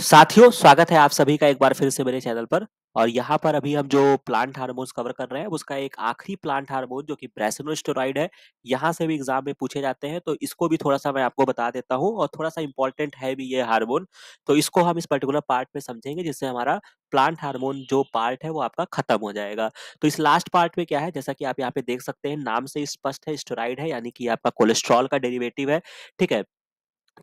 साथियों स्वागत है आप सभी का एक बार फिर से मेरे चैनल पर और यहाँ पर अभी हम जो प्लांट हार्मोन्स कवर कर रहे हैं उसका एक आखिरी प्लांट हार्मोन जो कि ब्रेसनोस्टोराइड है यहाँ से भी एग्जाम में पूछे जाते हैं तो इसको भी थोड़ा सा मैं आपको बता देता हूँ और थोड़ा सा इंपॉर्टेंट है भी ये हार्मोन तो इसको हम इस पर्टिकुलर पार्ट में समझेंगे जिससे हमारा प्लांट हार्मोन जो पार्ट है वो आपका खत्म हो जाएगा तो इस लास्ट पार्ट में क्या है जैसा कि आप यहाँ पे देख सकते हैं नाम से स्पष्ट है स्टोराइड है यानी कि आपका कोलेस्ट्रॉल का डेरिवेटिव है ठीक है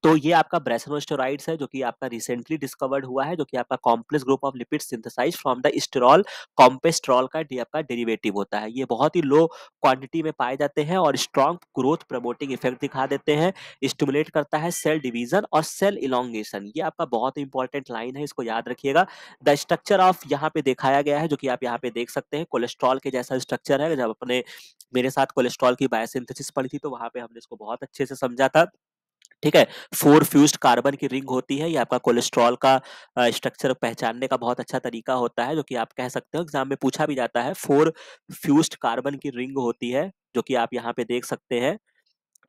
तो ये आपका ब्रेसनोस्टेरॉइड्स है जो कि आपका रिसेंटली डिस्कवर्ड हुआ है जो कि आपका complex group of lipid synthesize from the sterol campesterol का आपका डेरिवेटिव होता है ये बहुत ही लो क्वांटिटी में पाए जाते हैं और स्ट्रॉन्ग ग्रोथ प्रमोटिंग इफेक्ट दिखा देते हैं स्टिमुलेट करता है सेल डिवीजन और सेल इलोंगेशन ये आपका बहुत इंपॉर्टेंट लाइन है इसको याद रखिएगा द स्ट्रक्चर ऑफ यहाँ पे दिखाया गया है जो कि आप यहाँ पे देख सकते हैं कोलेस्ट्रॉल के जैसा स्ट्रक्चर है जब अपने मेरे साथ कोलेस्ट्रॉल की बायोसिंथेसिस पड़ी थी तो वहां पे हमने इसको बहुत अच्छे से समझा था ठीक है फोर फ्यूज कार्बन की रिंग होती है ये आपका कोलेस्ट्रॉल का स्ट्रक्चर पहचानने का बहुत अच्छा तरीका होता है जो कि आप कह सकते हो एग्जाम में पूछा भी जाता है फोर फ्यूज कार्बन की रिंग होती है जो कि आप यहाँ पे देख सकते हैं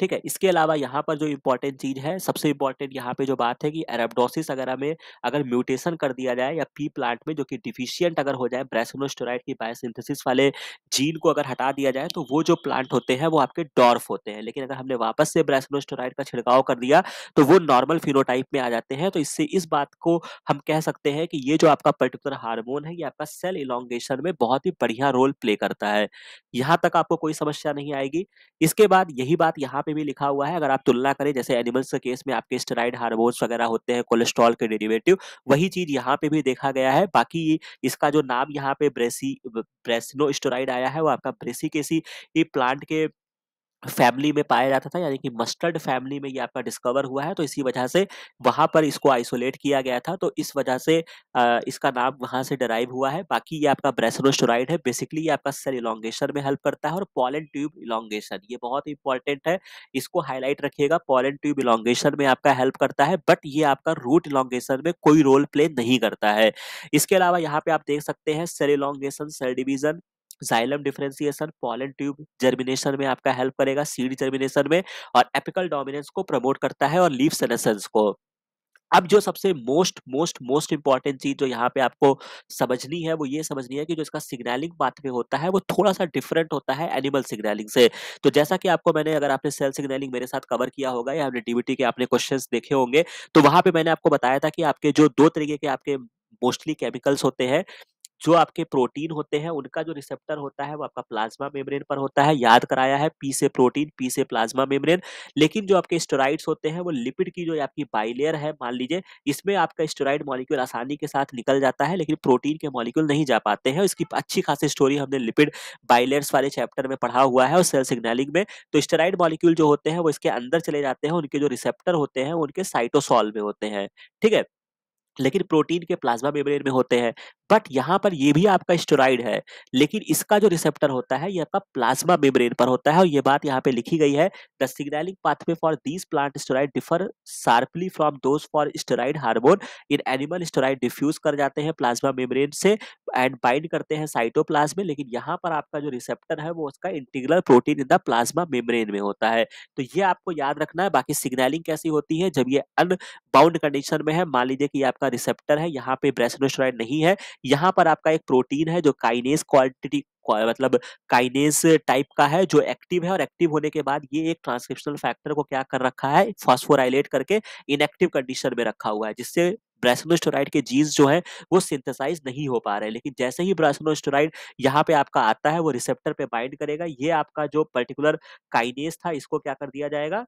ठीक है इसके अलावा यहाँ पर जो इम्पोर्टेंट चीज है सबसे इम्पोर्टेंट यहाँ पे जो बात है कि एरेबडोसिस अगर हमें अगर म्यूटेशन कर दिया जाए या पी प्लांट में जो कि डिफिशियंट अगर हो जाए ब्रेसोनोस्टोराइड की बायोसिंथेसिस वाले जीन को अगर हटा दिया जाए तो वो जो प्लांट होते हैं वो आपके डॉर्फ होते हैं लेकिन अगर हमने वापस से ब्रेसोनोस्टोराइड का छिड़काव कर दिया तो वो नॉर्मल फिनोटाइप में आ जाते हैं तो इससे इस बात को हम कह सकते हैं कि ये जो आपका पर्टिकुलर हार्मोन है ये आपका सेल इलांगेशन में बहुत ही बढ़िया रोल प्ले करता है यहाँ तक आपको कोई समस्या नहीं आएगी इसके बाद यही बात यहाँ पे भी लिखा हुआ है अगर आप तुलना करें जैसे एनिमल्स के केस में आपके स्टेराइड हार्मोन्स वगैरह होते हैं कोलेस्ट्रॉल के डेरिवेटिव वही चीज यहाँ पे भी देखा गया है बाकी इसका जो नाम यहाँ पे ब्रेसी ब्रेसिनो स्टोराइड आया है वो आपका ब्रेसिकेसी प्लांट के फैमिली में पाया जाता था यानी कि मस्टर्ड फैमिली में ये आपका डिस्कवर हुआ है तो इसी वजह से वहां पर इसको आइसोलेट किया गया था तो इस वजह से इसका नाम वहां से डराइव हुआ है बाकी ये आपका ब्रेसनोस्टोराइड है बेसिकली ये आपका सेल इलोंगेशन में हेल्प करता है और पॉलन ट्यूब इलोंगेशन ये बहुत इंपॉर्टेंट है इसको हाईलाइट रखिएगा पॉलन ट्यूब इलोंगेशन में आपका हेल्प करता है बट ये आपका रूट इलांगेशन में कोई रोल प्ले नहीं करता है इसके अलावा यहाँ पे आप देख सकते हैं cell elongation cell division xylem differentiation pollen tube germination में आपका हेल्प करेगा सीड जर्मिनेशन में और एपिकल डोमिनेंस को प्रमोट करता है और लीव सेनेसेंस को अब जो सबसे मोस्ट मोस्ट मोस्ट इंपॉर्टेंट चीज जो यहाँ पे आपको समझनी है वो ये समझनी है कि जो इसका सिग्नलिंग पाथवे होता है वो थोड़ा सा डिफरेंट होता है एनिमल सिग्नलिंग से तो जैसा कि आपको मैंने अगर आपने सेल सिग्नलिंग मेरे साथ कवर किया होगा या आपने डीबीटी के आपने क्वेश्चन देखे होंगे तो वहां पर मैंने आपको बताया था कि आपके जो दो तरीके के आपके मोस्टली केमिकल्स होते हैं जो आपके प्रोटीन होते हैं उनका जो रिसेप्टर होता है वो आपका प्लाज्मा मेम्ब्रेन पर होता है याद कराया है पी से प्रोटीन पी से प्लाज्मा मेम्ब्रेन लेकिन जो आपके स्टोराइड्स होते हैं वो लिपिड की जो आपकी बाइलेयर है मान लीजिए इसमें आपका स्टोराइड मॉलिक्यूल आसानी के साथ निकल जाता है लेकिन प्रोटीन के मॉलिक्यूल नहीं जा पाते हैं इसकी अच्छी खासी स्टोरी हमने लिपिड बाइलेयर्स वाले चैप्टर में पढ़ा हुआ है और सेल सिग्नलिंग में तो स्टेराइड मॉलिक्यूल जो होते हैं वो इसके अंदर चले जाते हैं उनके जो रिसेप्टर होते हैं उनके साइटोसॉल में होते हैं ठीक है लेकिन प्रोटीन के प्लाज्मा मेम्ब्रेन में होते हैं बट यहाँ पर ये भी आपका स्टोराइड है लेकिन इसका जो रिसेप्टर होता है ये आपका प्लाज्मा मेम्ब्रेन पर होता है और ये बात यहाँ पे लिखी गई है the signalling pathway for these plant steroid differ sharply from those for steroid hormone in animal steroid diffuse कर जाते हैं प्लाज्मा मेम्ब्रेन से एंड बाइंड करते हैं साइटोप्लाज्म में लेकिन यहाँ पर आपका जो रिसेप्टर है वो उसका integral protein in the plasma membrane में होता है तो ये आपको याद रखना है बाकी सिग्नलिंग कैसी होती है जब ये अनबाउंड कंडीशन में है मान लीजिए कि आपका रिसेप्टर है यहाँ पे ब्रेसनोस्टोराइड नहीं है यहाँ पर आपका एक प्रोटीन है जो काइनेस क्वालिटी मतलब काइनेस टाइप का है जो एक्टिव है और एक्टिव होने के बाद ये एक ट्रांसक्रिप्शनल फैक्टर को क्या कर रखा है फॉस्फोराइलेट करके इनएक्टिव कंडीशन में रखा हुआ है जिससे ब्रासनोस्टोराइड के जीन्स जो है वो सिंथेसाइज नहीं हो पा रहे हैं लेकिन जैसे ही ब्रासनोस्टोराइड यहाँ पे आपका आता है वो रिसेप्टर पे बाइंड करेगा ये आपका जो पर्टिकुलर काइनेस था इसको क्या कर दिया जाएगा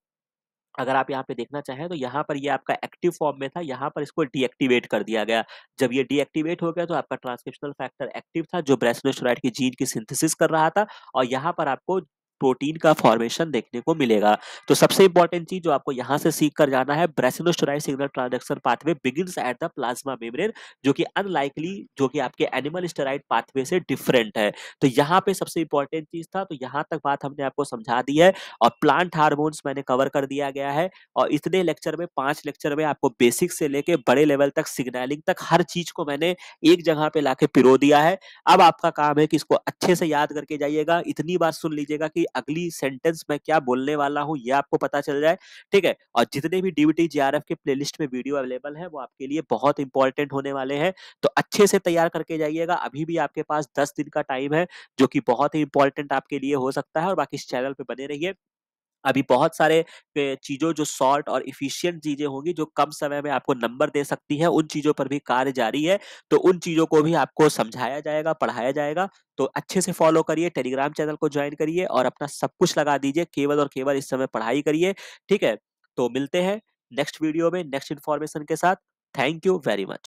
अगर आप यहाँ पे देखना चाहें तो यहाँ पर ये यह आपका एक्टिव फॉर्म में था यहाँ पर इसको डीएक्टिवेट कर दिया गया जब ये डीएक्टिवेट हो गया तो आपका ट्रांसक्रिप्शनल फैक्टर एक्टिव था जो ब्रेसनोस्टोराइड की जीन की सिंथेसिस कर रहा था और यहाँ पर आपको प्रोटीन का फॉर्मेशन देखने को मिलेगा तो सबसे इंपॉर्टेंट चीज जो आपको यहां से सीख कर जाना है brassinosteroid signal transduction pathway begin at the plasma membrane जो कि अनलाइकली जो कि आपके एनिमल स्टेराइड पाथवे से डिफरेंट है तो यहाँ पे सबसे इंपॉर्टेंट चीज था तो यहाँ तक बात हमने आपको समझा दी है और प्लांट हार्मोन्स मैंने कवर कर दिया गया है और इतने लेक्चर में पांच लेक्चर में आपको बेसिक से लेके बड़े लेवल तक सिग्नलिंग तक हर चीज को मैंने एक जगह पे लाके पिरो दिया है अब आपका काम है कि इसको अच्छे से याद करके जाइएगा इतनी बार सुन लीजिएगा कि अगली सेंटेंस मैं क्या बोलने वाला हूँ यह आपको पता चल जाए ठीक है और जितने भी डीबीटी जीआरएफ के प्लेलिस्ट में वीडियो अवेलेबल है वो आपके लिए बहुत इंपॉर्टेंट होने वाले हैं तो अच्छे से तैयार करके जाइएगा अभी भी आपके पास दस दिन का टाइम है जो कि बहुत ही इंपॉर्टेंट आपके लिए हो सकता है और बाकी इस चैनल पर बने रहिए अभी बहुत सारे चीजों जो शॉर्ट और इफिशियंट चीजें होंगी जो कम समय में आपको नंबर दे सकती है उन चीजों पर भी कार्य जारी है तो उन चीजों को भी आपको समझाया जाएगा पढ़ाया जाएगा तो अच्छे से फॉलो करिए टेलीग्राम चैनल को ज्वाइन करिए और अपना सब कुछ लगा दीजिए केवल और केवल इस समय पढ़ाई करिए ठीक है तो मिलते हैं नेक्स्ट वीडियो में नेक्स्ट इन्फॉर्मेशन के साथ थैंक यू वेरी मच